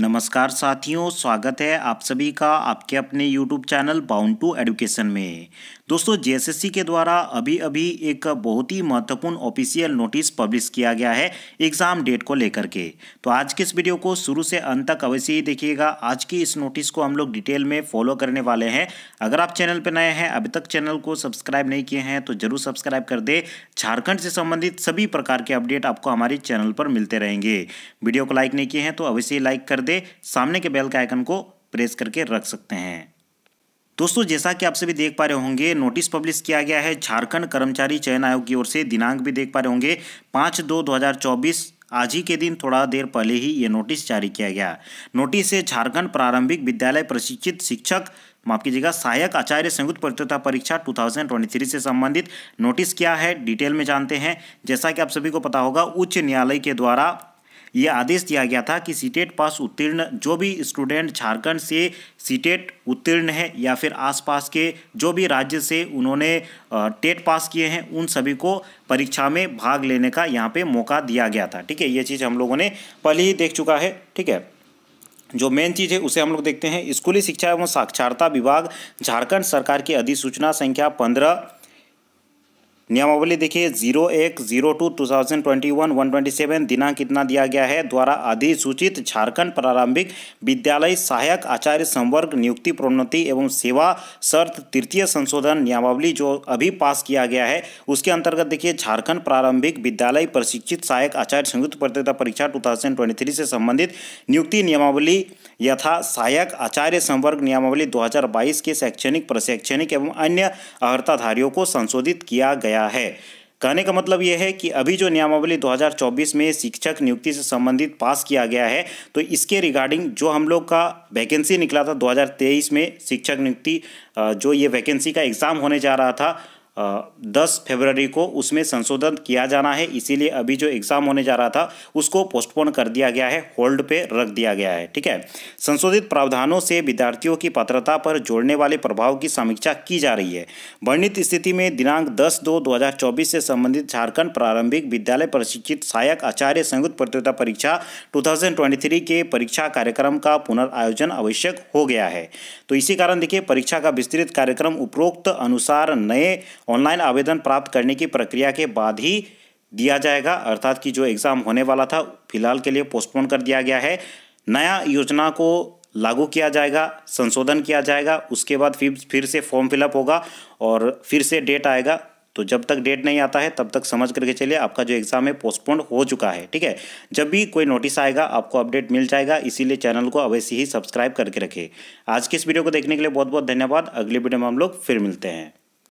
नमस्कार साथियों स्वागत है आप सभी का आपके अपने YouTube channel bound to education में दोस्तों जेएसएससी के द्वारा अभी अभी एक बहुत ही महत्वपूर्ण ऑफिशियल नोटिस पब्लिश किया गया है एग्ज़ाम डेट को लेकर के तो आज के इस वीडियो को शुरू से अंत तक अवश्य ही देखिएगा आज की इस नोटिस को हम लोग डिटेल में फॉलो करने वाले हैं अगर आप चैनल पर नए हैं अभी तक चैनल को सब्सक्राइब नहीं किए हैं तो ज़रूर सब्सक्राइब कर दे झारखंड से संबंधित सभी प्रकार के अपडेट आपको हमारे चैनल पर मिलते रहेंगे वीडियो को लाइक नहीं किए हैं तो अवश्य लाइक कर दे सामने के बेल के आइकन को प्रेस करके रख सकते हैं दोस्तों जैसा कि आप सभी देख पा रहे होंगे नोटिस पब्लिश किया गया है झारखंड कर्मचारी चयन आयोग की ओर से दिनांक भी देख पा रहे होंगे पाँच दो दो हज़ार चौबीस आज ही के दिन थोड़ा देर पहले ही ये नोटिस जारी किया गया नोटिस से झारखंड प्रारंभिक विद्यालय प्रशिक्षित शिक्षक माफ कीजिएगा सहायक आचार्य संयुक्त प्रतियोगिता परीक्षा 2023 से संबंधित नोटिस क्या है डिटेल में जानते हैं जैसा कि आप सभी को पता होगा उच्च न्यायालय के द्वारा ये आदेश दिया गया था कि सीटेट पास उत्तीर्ण जो भी स्टूडेंट झारखंड से सीटेट उत्तीर्ण है या फिर आसपास के जो भी राज्य से उन्होंने टेट पास किए हैं उन सभी को परीक्षा में भाग लेने का यहाँ पे मौका दिया गया था ठीक है ये चीज़ हम लोगों ने पहले ही देख चुका है ठीक है जो मेन चीज़ है उसे हम लोग देखते हैं स्कूली शिक्षा एवं साक्षरता विभाग झारखंड सरकार की अधिसूचना संख्या पंद्रह नियमावली देखिए जीरो एक zero two two thousand twenty one one twenty seven दिनांक कितना दिया गया है द्वारा अधिसूचित झारखंड प्रारंभिक विद्यालय सहायक आचार्य संवर्ग नियुक्ति प्रोन्नति एवं सेवा शर्त तृतीय संशोधन नियमावली जो अभी पास किया गया है उसके अंतर्गत देखिए झारखंड प्रारंभिक विद्यालय प्रशिक्षित सहायक आचार्य संयुक्त प्रतियोगिता परीक्षा टू थाउजेंड ट्वेंटी थ्री से संबंधित नियुक्ति नियमावली यथा सहायक आचार्य संवर्ग नियमावली दो हजार बाईस के शैक्षणिक प्रशैक्षणिक एवं अन्य अर्हताधारियों को संशोधित किया गया गया है कहने का मतलब यह है कि अभी जो नियमावली 2024 में शिक्षक नियुक्ति से संबंधित पास किया गया है तो इसके रिगार्डिंग जो हम लोग का वैकेंसी निकला था 2023 में शिक्षक नियुक्ति जो ये वैकेंसी का एग्ज़ाम होने जा रहा था दस फरवरी को उसमें संशोधन किया जाना है इसीलिए अभी जो एग्ज़ाम होने जा रहा था उसको पोस्टपोन कर दिया गया है होल्ड पे रख दिया गया है ठीक है संशोधित प्रावधानों से विद्यार्थियों की पात्रता पर जोड़ने वाले प्रभाव की समीक्षा की जा रही है वर्णित स्थिति में दिनांक दस दो दो से संबंधित झारखंड प्रारंभिक विद्यालय प्रशिक्षित सहायक आचार्य संयुक्त प्रतियोगिता परीक्षा टू के परीक्षा कार्यक्रम का पुनर्आयोजन आवश्यक हो गया है तो इसी कारण देखिए परीक्षा का विस्तृत कार्यक्रम उपरोक्त अनुसार नए ऑनलाइन आवेदन प्राप्त करने की प्रक्रिया के बाद ही दिया जाएगा अर्थात कि जो एग्ज़ाम होने वाला था फिलहाल के लिए पोस्टपोन कर दिया गया है नया योजना को लागू किया जाएगा संशोधन किया जाएगा उसके बाद फिर फिर से फॉर्म फिलअप होगा और फिर से डेट आएगा तो जब तक डेट नहीं आता है तब तक समझ करके चलिए आपका जो एग्ज़ाम है पोस्टपोन हो चुका है ठीक है जब भी कोई नोटिस आएगा आपको अपडेट मिल जाएगा इसीलिए चैनल को अवश्य ही सब्सक्राइब करके रखें आज की इस वीडियो को देखने के लिए बहुत बहुत धन्यवाद अगले वीडियो में हम लोग फिर मिलते हैं